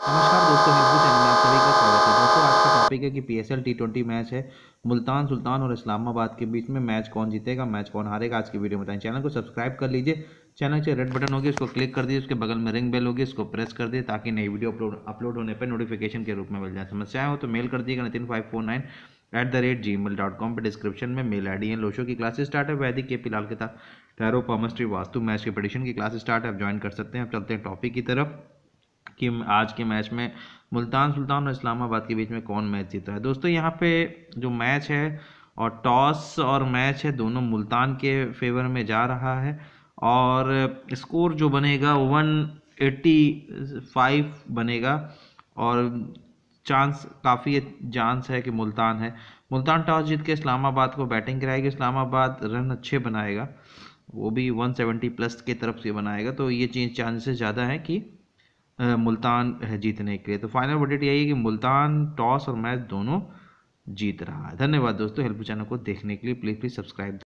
नमस्कार दोस्तों हिंदू चैनल में आप सभी का स्वागत है दोस्तों आज का टॉपिक है कि पीएसएल टी ट्वेंटी मैच है मुल्तान सुल्तान और इस्लामाबाद के बीच में मैच कौन जीतेगा मैच कौन हारेगा आज की वीडियो में बताएं चैनल को सब्सक्राइब कर लीजिए चैनल से रेड बटन होगी उसको क्लिक कर दीजिए उसके बगल में रिंग बेल होगी उसको प्रेस कर दिए ताकि नई वीडियो अपलोड अपलोड होने पर नोटिफिकेशन के रूप में मिल जाए समस्याएं हो तो मेल कर दिएगा Nitin five four nine at the rate Gmail dot com पर डिस्क्रिप्शन में मेल आई डी एन लोशो की क्लासेस स्टार्ट है वैदिक के फिलहाल के साथ टैरो पामस्ट्री वास्तु मैच के पटिशन की क्लास स्टार्ट है आप ज्वाइन कर सकते हैं आप चलते हैं टॉपिक की तरफ कि आज के मैच में मुल्तान सुल्तान और इस्लामाबाद के बीच में कौन मैच जीता है दोस्तों यहाँ पे जो मैच है और टॉस और मैच है दोनों मुल्तान के फेवर में जा रहा है और स्कोर जो बनेगा वन एट्टी फाइव बनेगा और चांस काफ़ी चांस है कि मुल्तान है मुल्तान टॉस जीत के इस्लामाबाद को बैटिंग कराएगी इस्लामाबाद रन अच्छे बनाएगा वो भी 170 प्लस के तरफ से बनाएगा तो ये चीज़ चांसेस ज़्यादा है कि मुल्तान जीतने के लिए तो फाइनल वर्डिट यही है कि मुल्तान टॉस और मैच दोनों जीत रहा है धन्यवाद दोस्तों हेल्प चैनल को देखने के लिए प्लीज़ प्लीज़ सब्सक्राइब